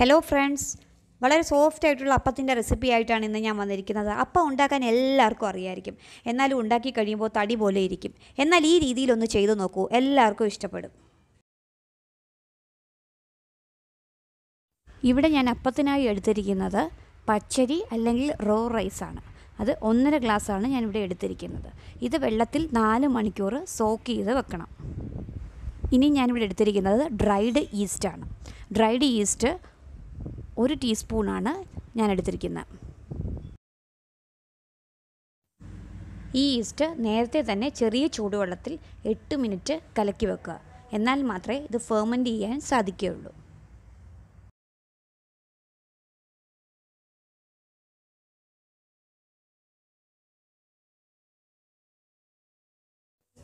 hello friends വളരെ soft ആയിട്ടുള്ള അപ്പത്തിൻ്റെ റെസിപ്പി ആയിട്ടാണ് ഇന്ന് ഞാൻ വന്നിരിക്കുന്നത് അപ്പം ഉണ്ടാക്കാൻ എല്ലാവർക്കും അറിയായിരിക്കും എന്നാലും ഉണ്ടാക്കി കഴിയുമ്പോൾ തടി പോലെ ഇരിക്കും എന്നാൽ ഈ രീതിയിലൊന്ന് ചെയ്തു നോക്കൂ എല്ലാവർക്കും ഇഷ്ടപ്പെടും ഇവിടെ ഞാൻ അപ്പത്തിനായി എടുത്തിരിക്കുന്നത് പച്ചരി അല്ലെങ്കിൽ റോ റൈസാണ് അത് ഒന്നര ഗ്ലാസ്സാണ് ഞാനിവിടെ എടുത്തിരിക്കുന്നത് ഇത് വെള്ളത്തിൽ നാല് മണിക്കൂർ സോക്ക് ചെയ്ത് വെക്കണം ഇനി ഞാനിവിടെ എടുത്തിരിക്കുന്നത് ഡ്രൈഡ് ഈസ്റ്റാണ് ഡ്രൈഡ് ഈസ്റ്റ് ഒരു ടീസ്പൂണാണ് ഞാൻ എടുത്തിരിക്കുന്നത് ഈ ഈസ്റ്റ് നേരത്തെ തന്നെ ചെറിയ ചൂടുവെള്ളത്തിൽ എട്ട് മിനിറ്റ് കലക്കി വെക്കുക എന്നാൽ മാത്രമേ ഇത് ഫേർമെൻ്റ് ചെയ്യാൻ സാധിക്കുകയുള്ളൂ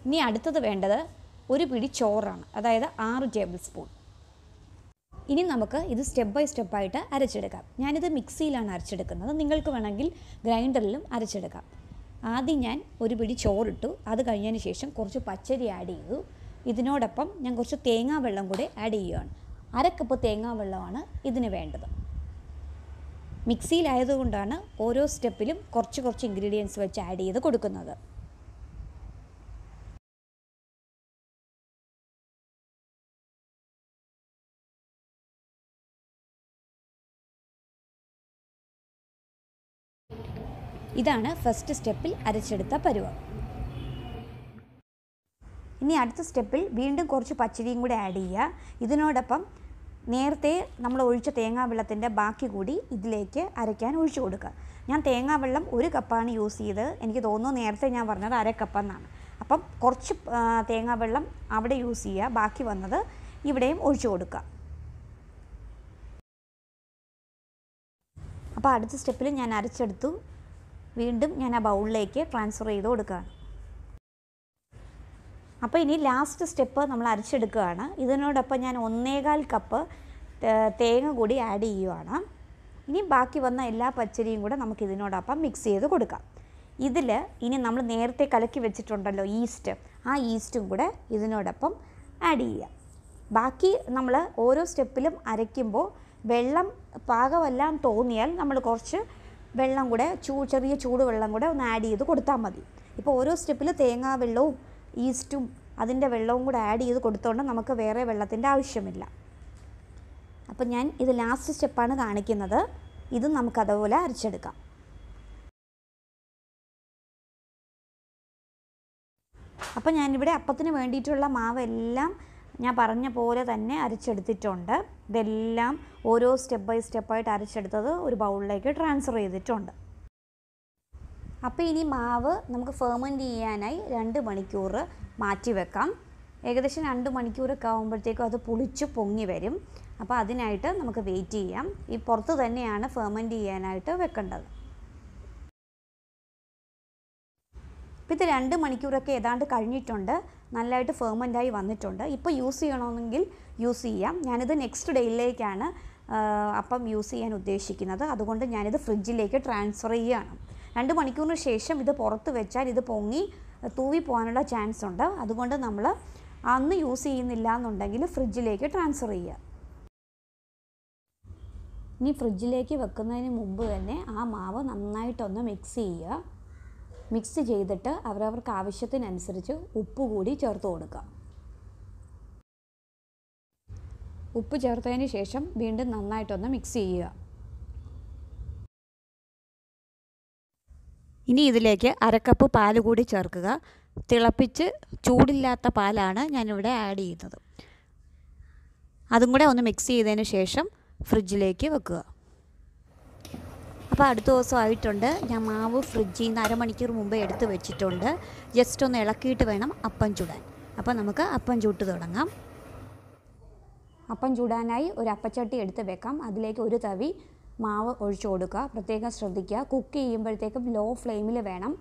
ഇനി അടുത്തത് വേണ്ടത് ഒരു പിടി ചോറാണ് അതായത് ആറ് ടേബിൾ സ്പൂൺ ഇനി നമുക്ക് ഇത് സ്റ്റെപ്പ് ബൈ സ്റ്റെപ്പായിട്ട് അരച്ചെടുക്കാം ഞാനിത് മിക്സിയിലാണ് അരച്ചെടുക്കുന്നത് നിങ്ങൾക്ക് വേണമെങ്കിൽ ഗ്രൈൻഡറിലും അരച്ചെടുക്കാം ആദ്യം ഞാൻ ഒരു പിടി ചോറിട്ടു അത് കഴിഞ്ഞതിന് ശേഷം കുറച്ച് പച്ചരി ആഡ് ചെയ്തു ഇതിനോടൊപ്പം ഞാൻ കുറച്ച് തേങ്ങാ വെള്ളം കൂടി ആഡ് ചെയ്യുകയാണ് അര കപ്പ് തേങ്ങാ വെള്ളമാണ് ഇതിന് വേണ്ടത് മിക്സിയിലായതുകൊണ്ടാണ് ഓരോ സ്റ്റെപ്പിലും കുറച്ച് കുറച്ച് ഇൻഗ്രീഡിയൻസ് വെച്ച് ആഡ് ചെയ്ത് കൊടുക്കുന്നത് ഇതാണ് ഫസ്റ്റ് സ്റ്റെപ്പിൽ അരച്ചെടുത്ത പരുവം ഇനി അടുത്ത സ്റ്റെപ്പിൽ വീണ്ടും കുറച്ച് പച്ചരിയും കൂടി ആഡ് ചെയ്യുക ഇതിനോടൊപ്പം നേരത്തെ നമ്മൾ ഒഴിച്ച തേങ്ങാവെള്ളത്തിൻ്റെ ബാക്കി കൂടി ഇതിലേക്ക് അരയ്ക്കാൻ ഒഴിച്ചു കൊടുക്കുക ഞാൻ തേങ്ങാവെള്ളം ഒരു കപ്പാണ് യൂസ് ചെയ്ത് എനിക്ക് തോന്നുന്നു നേരത്തെ ഞാൻ പറഞ്ഞത് അര കപ്പെന്നാണ് അപ്പം കുറച്ച് തേങ്ങാവെള്ളം അവിടെ യൂസ് ചെയ്യുക ബാക്കി വന്നത് ഇവിടെയും ഒഴിച്ചു കൊടുക്കുക അപ്പോൾ അടുത്ത സ്റ്റെപ്പിൽ ഞാൻ അരച്ചെടുത്തു വീണ്ടും ഞാൻ ആ ബൗളിലേക്ക് ട്രാൻസ്ഫർ ചെയ്ത് കൊടുക്കുകയാണ് അപ്പോൾ ഇനി ലാസ്റ്റ് സ്റ്റെപ്പ് നമ്മൾ അരച്ചെടുക്കുകയാണ് ഇതിനോടൊപ്പം ഞാൻ ഒന്നേകാൽ കപ്പ് തേങ്ങ കൂടി ആഡ് ചെയ്യുവാണ് ഇനി ബാക്കി വന്ന എല്ലാ പച്ചരിയും കൂടെ നമുക്ക് ഇതിനോടൊപ്പം മിക്സ് ചെയ്ത് കൊടുക്കാം ഇതിൽ ഇനി നമ്മൾ നേരത്തെ കലക്കി വെച്ചിട്ടുണ്ടല്ലോ ഈസ്റ്റ് ആ ഈസ്റ്റും കൂടെ ഇതിനോടൊപ്പം ആഡ് ചെയ്യുക ബാക്കി നമ്മൾ ഓരോ സ്റ്റെപ്പിലും അരയ്ക്കുമ്പോൾ വെള്ളം പാകമെല്ലാം തോന്നിയാൽ നമ്മൾ കുറച്ച് വെള്ളം കൂടെ ചൂ ചെറിയ ചൂടുവെള്ളം കൂടെ ഒന്ന് ആഡ് ചെയ്ത് കൊടുത്താൽ മതി ഇപ്പോൾ ഓരോ സ്റ്റെപ്പിൽ തേങ്ങാ വെള്ളവും ഈസ്റ്റും അതിൻ്റെ വെള്ളവും കൂടെ ആഡ് ചെയ്ത് കൊടുത്തോണ്ട് നമുക്ക് വേറെ വെള്ളത്തിൻ്റെ ആവശ്യമില്ല അപ്പം ഞാൻ ഇത് ലാസ്റ്റ് സ്റ്റെപ്പാണ് കാണിക്കുന്നത് ഇതും നമുക്ക് അതുപോലെ അരച്ചെടുക്കാം അപ്പോൾ ഞാനിവിടെ അപ്പത്തിന് വേണ്ടിയിട്ടുള്ള മാവെല്ലാം ഞാൻ പറഞ്ഞ പോലെ തന്നെ അരച്ചെടുത്തിട്ടുണ്ട് ഇതെല്ലാം ഓരോ സ്റ്റെപ്പ് ബൈ സ്റ്റെപ്പായിട്ട് അരച്ചെടുത്തത് ഒരു ബൗളിലേക്ക് ട്രാൻസ്ഫർ ചെയ്തിട്ടുണ്ട് അപ്പോൾ ഇനി മാവ് നമുക്ക് ഫെർമെൻറ്റ് ചെയ്യാനായി രണ്ട് മണിക്കൂർ മാറ്റി വെക്കാം ഏകദേശം രണ്ട് മണിക്കൂറൊക്കെ ആകുമ്പോഴത്തേക്കും അത് പുളിച്ച് പൊങ്ങി വരും അപ്പോൾ അതിനായിട്ട് നമുക്ക് വെയിറ്റ് ചെയ്യാം ഈ പുറത്ത് തന്നെയാണ് ഫെർമെൻറ്റ് ചെയ്യാനായിട്ട് വെക്കേണ്ടത് ഇത് രണ്ട് മണിക്കൂറൊക്കെ ഏതാണ്ട് കഴിഞ്ഞിട്ടുണ്ട് നല്ലതായിട്ട് ഫേമൻ്റായി വന്നിട്ടുണ്ട് ഇപ്പോൾ യൂസ് ചെയ്യണമെങ്കിൽ യൂസ് ചെയ്യാം ഞാനിത് നെക്സ്റ്റ് ഡേയിലേക്കാണ് അപ്പം യൂസ് ചെയ്യാൻ ഉദ്ദേശിക്കുന്നത് അതുകൊണ്ട് ഞാനിത് ഫ്രിഡ്ജിലേക്ക് ട്രാൻസ്ഫർ ചെയ്യുകയാണ് രണ്ട് മണിക്കൂറിന് ശേഷം ഇത് പുറത്ത് വെച്ചാൽ ഇത് പൊങ്ങി തൂവി പോകാനുള്ള ചാൻസ് ഉണ്ട് അതുകൊണ്ട് നമ്മൾ അന്ന് യൂസ് ചെയ്യുന്നില്ല എന്നുണ്ടെങ്കിൽ ഫ്രിഡ്ജിലേക്ക് ട്രാൻസ്ഫർ ചെയ്യുക ഇനി ഫ്രിഡ്ജിലേക്ക് വെക്കുന്നതിന് മുമ്പ് തന്നെ ആ മാവ് നന്നായിട്ടൊന്ന് മിക്സ് ചെയ്യുക മിക്സ് ചെയ്തിട്ട് അവരവർക്ക് ആവശ്യത്തിനനുസരിച്ച് ഉപ്പ് കൂടി ചേർത്ത് കൊടുക്കുക ഉപ്പ് ചേർത്തതിന് ശേഷം വീണ്ടും നന്നായിട്ടൊന്ന് മിക്സ് ചെയ്യുക ഇനി ഇതിലേക്ക് അരക്കപ്പ് പാൽ കൂടി ചേർക്കുക തിളപ്പിച്ച് ചൂടില്ലാത്ത പാലാണ് ഞാനിവിടെ ആഡ് ചെയ്യുന്നത് അതും കൂടെ ഒന്ന് മിക്സ് ചെയ്തതിന് ശേഷം ഫ്രിഡ്ജിലേക്ക് വെക്കുക അപ്പോൾ അടുത്ത ദിവസമായിട്ടുണ്ട് ഞാൻ മാവ് ഫ്രിഡ്ജിൽ നിന്ന് അരമണിക്കൂർ മുമ്പേ എടുത്ത് വെച്ചിട്ടുണ്ട് ജസ്റ്റ് ഒന്ന് ഇളക്കിയിട്ട് വേണം അപ്പം ചുടാൻ അപ്പോൾ നമുക്ക് അപ്പം ചുട്ട് തുടങ്ങാം അപ്പം ചൂടാനായി ഒരു അപ്പച്ചട്ടി എടുത്ത് വെക്കാം അതിലേക്ക് ഒരു തവി മാവ് ഒഴിച്ചു കൊടുക്കുക പ്രത്യേകം ശ്രദ്ധിക്കുക കുക്ക് ചെയ്യുമ്പോഴത്തേക്കും ലോ ഫ്ലെയിമിൽ വേണം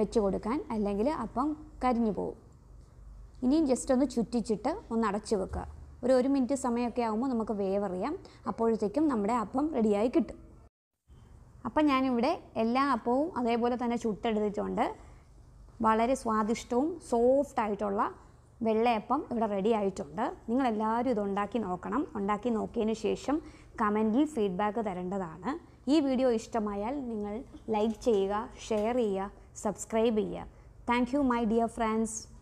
വെച്ച് കൊടുക്കാൻ അല്ലെങ്കിൽ അപ്പം കരിഞ്ഞു പോകും ഇനിയും ജസ്റ്റ് ഒന്ന് ചുറ്റിച്ചിട്ട് ഒന്ന് അടച്ച് വെക്കുക ഒരു ഒരു മിനിറ്റ് സമയമൊക്കെ ആകുമ്പോൾ നമുക്ക് വേവറിയാം അപ്പോഴത്തേക്കും നമ്മുടെ അപ്പം റെഡിയായി കിട്ടും അപ്പം ഞാനിവിടെ എല്ലാ അപ്പവും അതേപോലെ തന്നെ ചുട്ടെടുത്തിട്ടുണ്ട് വളരെ സ്വാദിഷ്ടവും സോഫ്റ്റ് ആയിട്ടുള്ള വെള്ളയപ്പം ഇവിടെ റെഡി ആയിട്ടുണ്ട് നിങ്ങളെല്ലാവരും ഇത് ഉണ്ടാക്കി നോക്കണം ഉണ്ടാക്കി നോക്കിയതിന് ശേഷം കമൻറ്റിൽ ഫീഡ്ബാക്ക് തരേണ്ടതാണ് ഈ വീഡിയോ ഇഷ്ടമായാൽ നിങ്ങൾ ലൈക്ക് ചെയ്യുക ഷെയർ ചെയ്യുക സബ്സ്ക്രൈബ് ചെയ്യുക thank you my dear friends